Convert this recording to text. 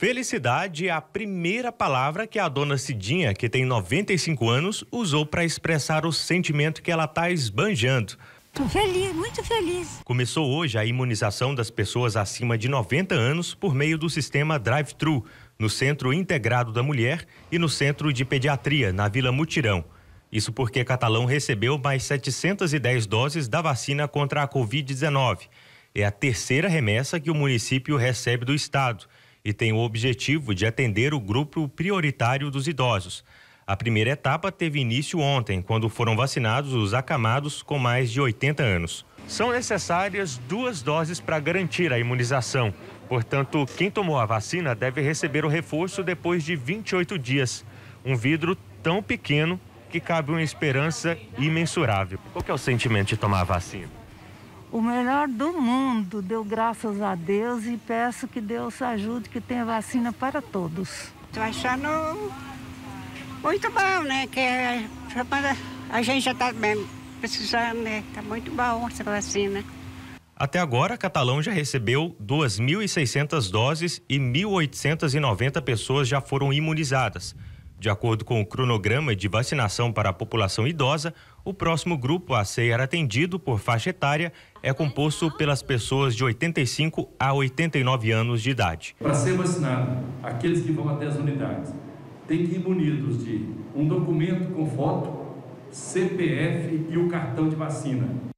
Felicidade é a primeira palavra que a dona Cidinha, que tem 95 anos, usou para expressar o sentimento que ela está esbanjando. Tô feliz, muito feliz. Começou hoje a imunização das pessoas acima de 90 anos por meio do sistema Drive-Thru, no Centro Integrado da Mulher e no Centro de Pediatria, na Vila Mutirão. Isso porque Catalão recebeu mais 710 doses da vacina contra a Covid-19. É a terceira remessa que o município recebe do estado e tem o objetivo de atender o grupo prioritário dos idosos. A primeira etapa teve início ontem, quando foram vacinados os acamados com mais de 80 anos. São necessárias duas doses para garantir a imunização. Portanto, quem tomou a vacina deve receber o reforço depois de 28 dias. Um vidro tão pequeno que cabe uma esperança imensurável. Qual é o sentimento de tomar a vacina? o melhor do mundo. Deu graças a Deus e peço que Deus ajude, que tenha vacina para todos. Estou achando muito bom, né? Que é, a gente já está precisando, né? Está muito bom essa vacina. Até agora, Catalão já recebeu 2.600 doses e 1.890 pessoas já foram imunizadas. De acordo com o cronograma de vacinação para a população idosa, o próximo grupo a ser atendido por faixa etária é composto pelas pessoas de 85 a 89 anos de idade. Para ser vacinado, aqueles que vão até as unidades têm que ir munidos de um documento com foto, CPF e o cartão de vacina.